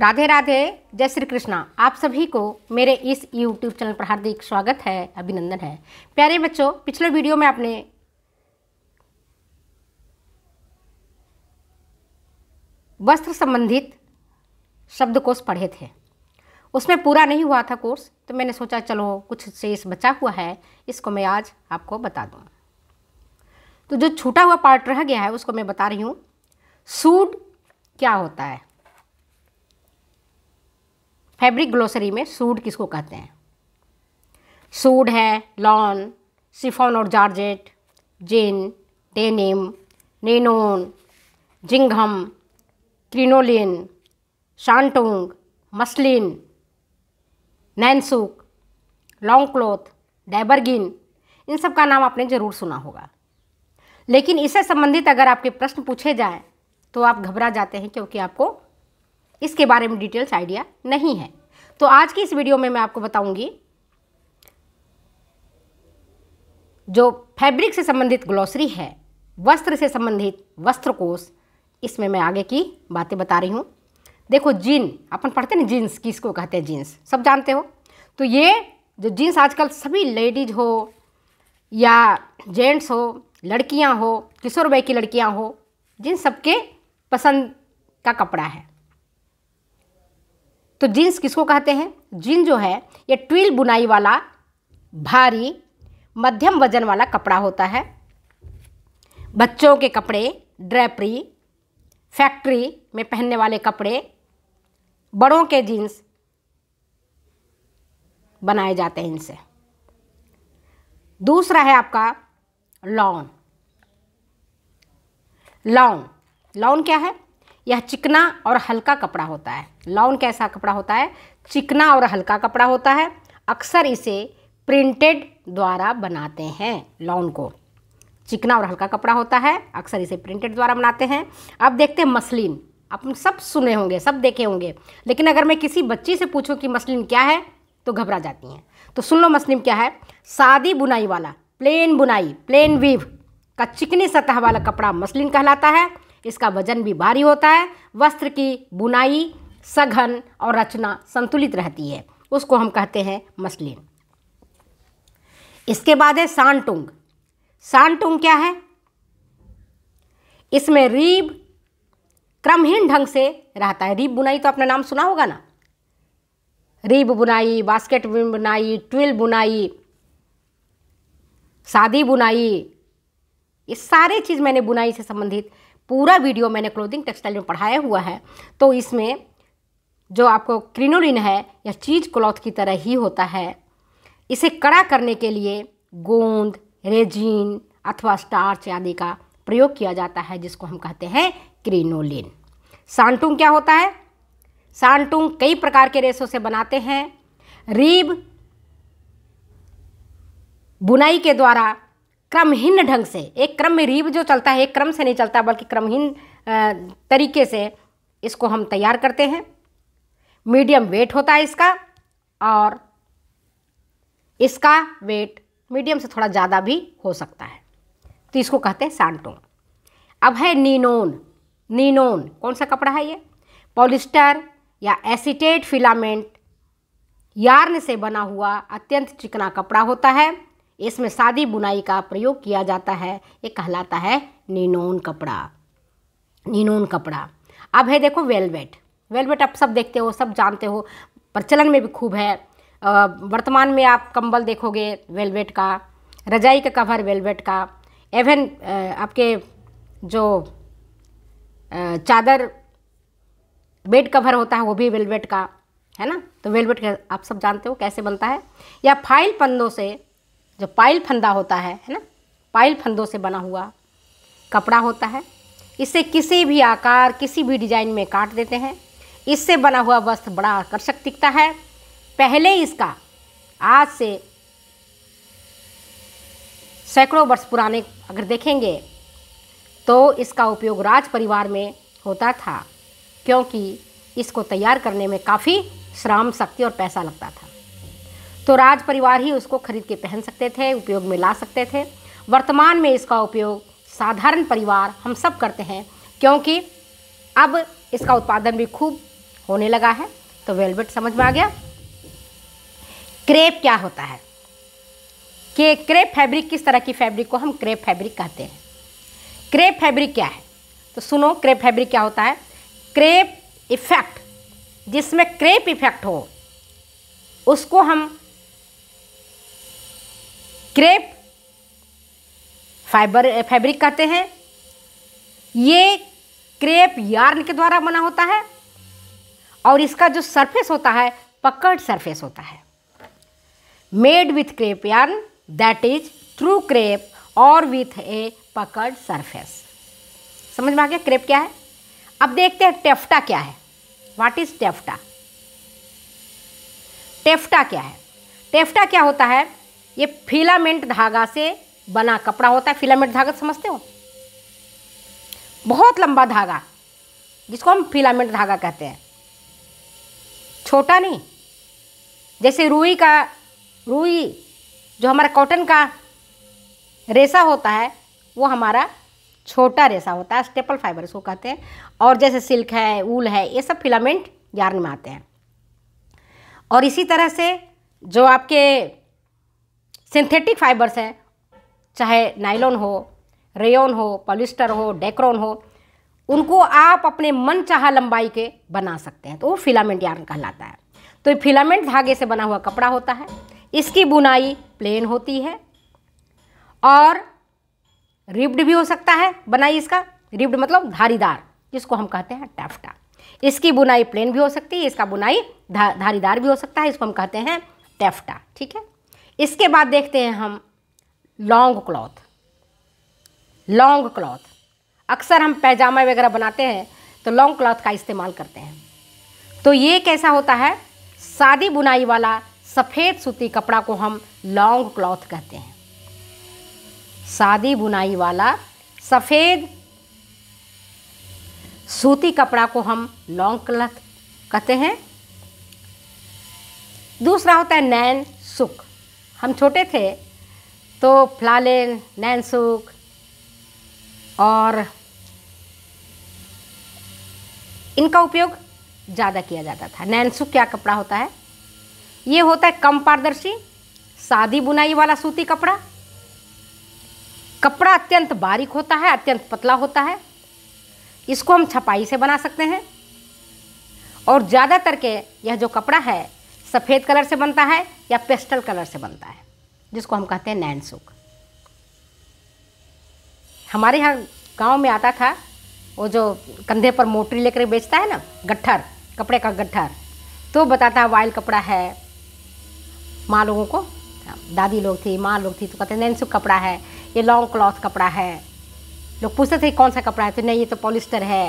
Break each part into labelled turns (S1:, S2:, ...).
S1: राधे राधे जय श्री कृष्णा आप सभी को मेरे इस YouTube चैनल पर हार्दिक स्वागत है अभिनंदन है प्यारे बच्चों पिछले वीडियो में आपने वस्त्र संबंधित शब्द कोश पढ़े थे उसमें पूरा नहीं हुआ था कोर्स तो मैंने सोचा चलो कुछ शेष बचा हुआ है इसको मैं आज आपको बता दूँ तो जो छूटा हुआ पार्ट रह गया है उसको मैं बता रही हूँ सूड क्या होता है फैब्रिक ग्लोसरी में सूड किसको कहते हैं सूड है लॉन सिफॉन और georgette jean denim ninon gingham crinoline shantung muslin nainsook long cloth gabardine इन सब का नाम आपने ज़रूर सुना होगा लेकिन इससे संबंधित अगर आपके प्रश्न पूछे जाएं तो आप घबरा जाते हैं क्योंकि आपको इसके बारे में डिटेल्स आइडिया नहीं है तो आज की इस वीडियो में मैं आपको बताऊंगी जो फैब्रिक से संबंधित ग्लॉसरी है वस्त्र से संबंधित वस्त्र कोष इसमें मैं आगे की बातें बता रही हूँ देखो जीन अपन पढ़ते हैं ना जीन्स किसको कहते हैं जीन्स सब जानते हो तो ये जो जीन्स आजकल सभी लेडीज हो या जेंट्स हो लड़कियां हो किशोर भाई की लड़कियां हो जिन सबके पसंद का कपड़ा है तो जीन्स किसको कहते हैं जीन जो है ये ट्विल बुनाई वाला भारी मध्यम वजन वाला कपड़ा होता है बच्चों के कपड़े ड्रेपरी फैक्ट्री में पहनने वाले कपड़े बड़ों के जीन्स बनाए जाते हैं इनसे दूसरा है आपका लॉन्ग लॉन्ग लॉन्ग क्या है यह चिकना और हल्का कपड़ा होता है लॉन कैसा कपड़ा होता है चिकना और हल्का कपड़ा होता है अक्सर इसे प्रिंटेड द्वारा बनाते हैं लॉन को चिकना और हल्का कपड़ा होता है अक्सर इसे प्रिंटेड द्वारा बनाते हैं अब देखते हैं मसलिन आप सब सुने होंगे सब देखे होंगे लेकिन अगर मैं किसी बच्ची से पूछूं कि मसलिन क्या है तो घबरा जाती हैं तो सुन लो मसलिन क्या है सादी बुनाई वाला प्लेन बुनाई प्लेन वीव का चिकनी सतह वाला कपड़ा मसलिन कहलाता है इसका वजन भी भारी होता है वस्त्र की बुनाई सघन और रचना संतुलित रहती है उसको हम कहते हैं मसलिन इसके बाद है सांटुंग सांटुंग क्या है इसमें रीब क्रमहीन ढंग से रहता है रीब बुनाई तो अपना नाम सुना होगा ना रीब बुनाई बास्केट बुनाई ट्विल बुनाई शादी बुनाई ये सारे चीज़ मैंने बुनाई से संबंधित पूरा वीडियो मैंने क्लोथिंग टेक्सटाइल में पढ़ाया हुआ है तो इसमें जो आपको क्रिनोलिन है या चीज क्लॉथ की तरह ही होता है इसे कड़ा करने के लिए गोंद रेजिन अथवा स्टार्च आदि का प्रयोग किया जाता है जिसको हम कहते हैं क्रिनोलिन सांटुंग क्या होता है सांटुंग कई प्रकार के रेशों से बनाते हैं रीब बुनाई के द्वारा क्रमहीन ढंग से एक क्रम में रीव जो चलता है एक क्रम से नहीं चलता बल्कि क्रमहीन तरीके से इसको हम तैयार करते हैं मीडियम वेट होता है इसका और इसका वेट मीडियम से थोड़ा ज़्यादा भी हो सकता है तो इसको कहते हैं सांटो अब है नीनोन नीनोन कौन सा कपड़ा है ये पॉलिस्टर या एसीटेट फिलामेंट यार्न से बना हुआ अत्यंत चिकना कपड़ा होता है इसमें सादी बुनाई का प्रयोग किया जाता है ये कहलाता है निनोन कपड़ा निनोन कपड़ा अब है देखो वेलवेट वेलवेट आप सब देखते हो सब जानते हो प्रचलन में भी खूब है वर्तमान में आप कंबल देखोगे वेलवेट का रजाई का कवर वेलवेट का एवन आपके जो चादर बेड कवर होता है वो भी वेलवेट का है ना तो वेलवेट आप सब जानते हो कैसे बनता है या फाइल पंदों से जो पाइल फंदा होता है है ना पाइल फंदों से बना हुआ कपड़ा होता है इसे किसी भी आकार किसी भी डिजाइन में काट देते हैं इससे बना हुआ वस्त्र बड़ा आकर्षक दिखता है पहले इसका आज से सैकड़ों वर्ष पुराने अगर देखेंगे तो इसका उपयोग राज परिवार में होता था क्योंकि इसको तैयार करने में काफ़ी श्रम शक्ति और पैसा लगता था तो राज परिवार ही उसको खरीद के पहन सकते थे उपयोग में ला सकते थे वर्तमान में इसका उपयोग साधारण परिवार हम सब करते हैं क्योंकि अब इसका उत्पादन भी खूब होने लगा है तो वेलवेट समझ में आ गया क्रेप क्या होता है कि क्रेप फैब्रिक किस तरह की फैब्रिक को हम क्रेप फैब्रिक कहते हैं क्रेप फैब्रिक क्या है तो सुनो क्रेप फैब्रिक क्या होता है क्रेप इफेक्ट जिसमें क्रेप इफेक्ट हो उसको हम क्रेप फाइबर फैब्रिक कहते हैं ये क्रेप यार्न के द्वारा बना होता है और इसका जो सरफेस होता है पकड़ सरफेस होता है made with crepe yarn that is through crepe और विथ ए पकड़ सरफेस समझ में आ गया क्रेप क्या है अब देखते हैं टेफ्टा क्या है वाट इज टेफ्टा टेफ्टा क्या है टेफ्टा क्या होता है ये फिलामेंट धागा से बना कपड़ा होता है फिलामेंट धागा समझते हो बहुत लंबा धागा जिसको हम फिलामेंट धागा कहते हैं छोटा नहीं जैसे रूई का रुई जो हमारा कॉटन का रेशा होता है वो हमारा छोटा रेशा होता है स्टेपल फाइबर इसको कहते हैं और जैसे सिल्क है ऊल है ये सब फिलामेंट यार्न में आते हैं और इसी तरह से जो आपके सिंथेटिक फाइबर्स हैं चाहे नाइलॉन हो रेयन हो पॉलिस्टर हो डेक्रोन हो उनको आप अपने मन चाह लंबाई के बना सकते हैं तो वो फिलामेंट यार्न कहलाता है तो फिलामेंट धागे से बना हुआ कपड़ा होता है इसकी बुनाई प्लेन होती है और रिब्ड भी हो सकता है बनाई इसका रिब्ड मतलब धारीदार जिसको हम कहते हैं टैफ्टा इसकी बुनाई प्लेन भी हो सकती है इसका बुनाई धा, धारीदार भी हो सकता है इसको हम कहते हैं टैफ्टा ठीक है इसके बाद देखते हैं हम लॉन्ग क्लॉथ लॉन्ग क्लॉथ अक्सर हम पैजामा वगैरह बनाते हैं तो लॉन्ग क्लॉथ का इस्तेमाल करते हैं तो ये कैसा होता है सादी बुनाई वाला सफ़ेद सूती कपड़ा को हम लॉन्ग क्लॉथ कहते हैं सादी बुनाई वाला सफ़ेद सूती कपड़ा को हम लॉन्ग क्लॉथ कहते हैं दूसरा होता है नैन सुख हम छोटे थे तो फ्लालेन नैनसुक और इनका उपयोग ज़्यादा किया जाता था नैनसुक क्या कपड़ा होता है ये होता है कम पारदर्शी सादी बुनाई वाला सूती कपड़ा कपड़ा अत्यंत बारीक होता है अत्यंत पतला होता है इसको हम छपाई से बना सकते हैं और ज़्यादातर के यह जो कपड़ा है सफ़ेद कलर से बनता है या पेस्टल कलर से बनता है जिसको हम कहते हैं नैन सुख हमारे यहाँ गांव में आता था वो जो कंधे पर मोटरी लेकर बेचता है ना गट्ठर कपड़े का गट्ठर तो बताता है वाइल कपड़ा है माँ लोगों को हाँ, दादी लोग थी माँ लोग थी तो कहते नैन सुख कपड़ा है ये लॉन्ग क्लॉथ कपड़ा है लोग पूछते थे कौन सा कपड़ा है तो नहीं ये तो पॉलिस्टर है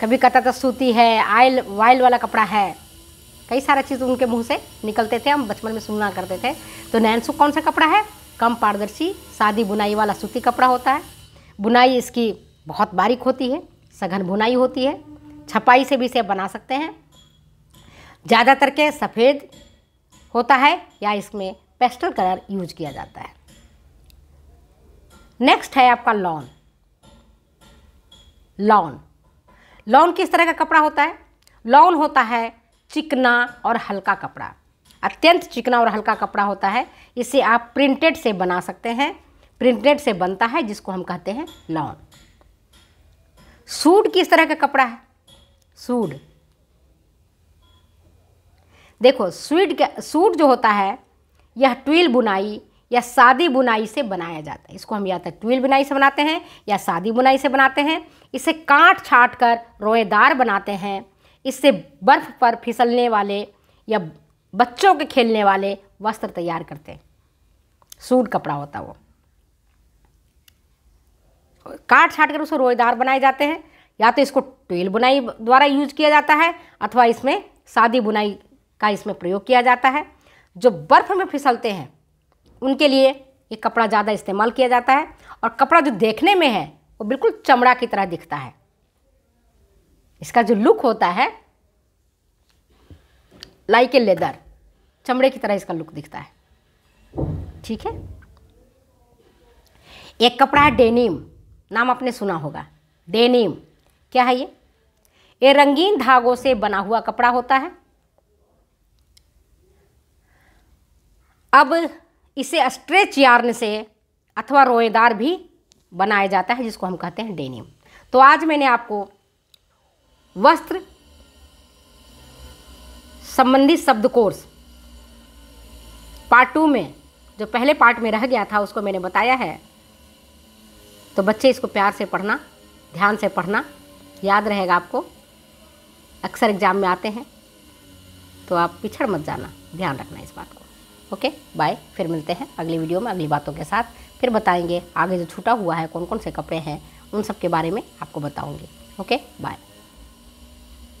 S1: कभी कहता था सूती है आयल वाइल वाला कपड़ा है कई सारा चीज़ उनके मुंह से निकलते थे हम बचपन में सुना करते थे तो नैनसू कौन सा कपड़ा है कम पारदर्शी सादी बुनाई वाला सूती कपड़ा होता है बुनाई इसकी बहुत बारीक होती है सघन बुनाई होती है छपाई से भी इसे बना सकते हैं ज़्यादातर के सफ़ेद होता है या इसमें पेस्टल कलर यूज किया जाता है नेक्स्ट है आपका लॉन लॉन लॉन किस तरह का कपड़ा होता है लॉन होता है चिकना और हल्का कपड़ा अत्यंत चिकना और हल्का कपड़ा होता है इसे आप प्रिंटेड से बना सकते हैं प्रिंटेड से बनता है जिसको हम कहते हैं लॉन सूड किस तरह का कपड़ा है सूड देखो स्वीड सूट जो होता है यह ट्विल बुनाई या सादी बुनाई से बनाया जाता है इसको हम या तो ट्विल बुनाई से बनाते हैं या सादी बुनाई से बनाते हैं इसे काट छाट कर रोएदार बनाते हैं इससे बर्फ़ पर फिसलने वाले या बच्चों के खेलने वाले वस्त्र तैयार करते हैं सूट कपड़ा होता वो काट छाट कर उसको रोएदार बनाए जाते हैं या तो इसको ट्वेल बुनाई द्वारा यूज किया जाता है अथवा इसमें सादी बुनाई का इसमें प्रयोग किया जाता है जो बर्फ़ में फिसलते हैं उनके लिए ये कपड़ा ज़्यादा इस्तेमाल किया जाता है और कपड़ा जो देखने में है वो बिल्कुल चमड़ा की तरह दिखता है इसका जो लुक होता है लाइक ए लेदर चमड़े की तरह इसका लुक दिखता है ठीक है एक कपड़ा है डेनिम नाम आपने सुना होगा डेनिम क्या है ये ये रंगीन धागों से बना हुआ कपड़ा होता है अब इसे स्ट्रेच यार्न से अथवा रोएदार भी बनाया जाता है जिसको हम कहते हैं डेनिम तो आज मैंने आपको वस्त्र संबंधित शब्द कोर्स पार्ट टू में जो पहले पार्ट में रह गया था उसको मैंने बताया है तो बच्चे इसको प्यार से पढ़ना ध्यान से पढ़ना याद रहेगा आपको अक्सर एग्ज़ाम में आते हैं तो आप पिछड़ मत जाना ध्यान रखना इस बात को ओके बाय फिर मिलते हैं अगली वीडियो में अगली बातों के साथ फिर बताएंगे आगे जो छूटा हुआ है कौन कौन से कपड़े हैं उन सब के बारे में आपको बताऊंगी ओके बाय